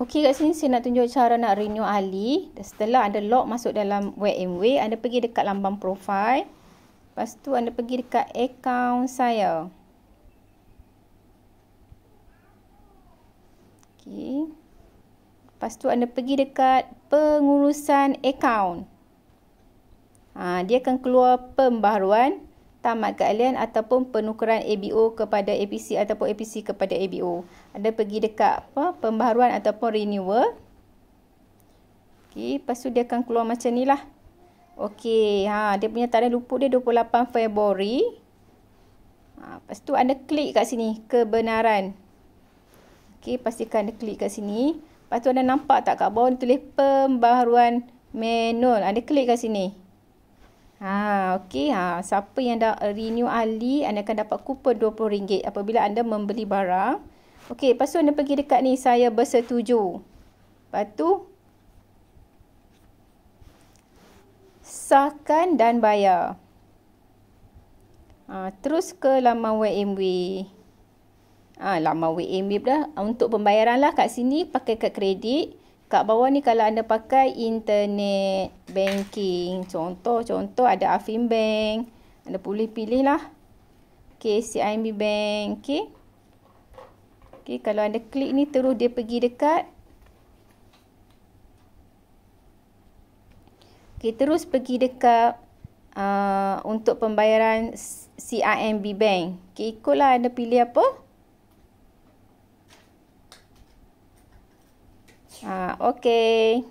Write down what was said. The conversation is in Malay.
Okey kat sini saya nak tunjuk cara nak renew ahli. Setelah anda log masuk dalam WMW, anda pergi dekat lambang profile. Lepas tu anda pergi dekat account saya. Okey. Lepas tu anda pergi dekat pengurusan account. Ha, dia akan keluar pembaharuan tamat galian ataupun penukaran ABO kepada APC ataupun APC kepada ABO. Ada pergi dekat apa pembaharuan ataupun renewal. Okey, lepas tu dia akan keluar macam ni lah. Okey, ha, dia punya tarikh lupa dia 28 Februari. Ha, lepas tu anda klik kat sini, kebenaran. Okey, pastikan anda klik kat sini. Lepas tu anda nampak tak kat bawah ni tulis pembaharuan manual. Anda ha, klik kat sini. Ha, okay. Ha, siapa yang dah renew Ali anda akan dapat kupon RM20 apabila anda membeli barang. Okay, lepas tu anda pergi dekat ni, saya bersetuju. Lepas tu, sahkan dan bayar. Ha, terus ke lama WMW. Ha, lama WMW dah untuk pembayaran lah kat sini pakai kad kredit. Kat bawah ni kalau anda pakai internet banking. Contoh-contoh ada Afim Bank. Anda boleh pilih lah. Okay, CIMB Bank. Okay. Okay, kalau anda klik ni terus dia pergi dekat. Okay, terus pergi dekat uh, untuk pembayaran CIMB Bank. Okay, ikutlah anda pilih apa. Okay. Ah, okay.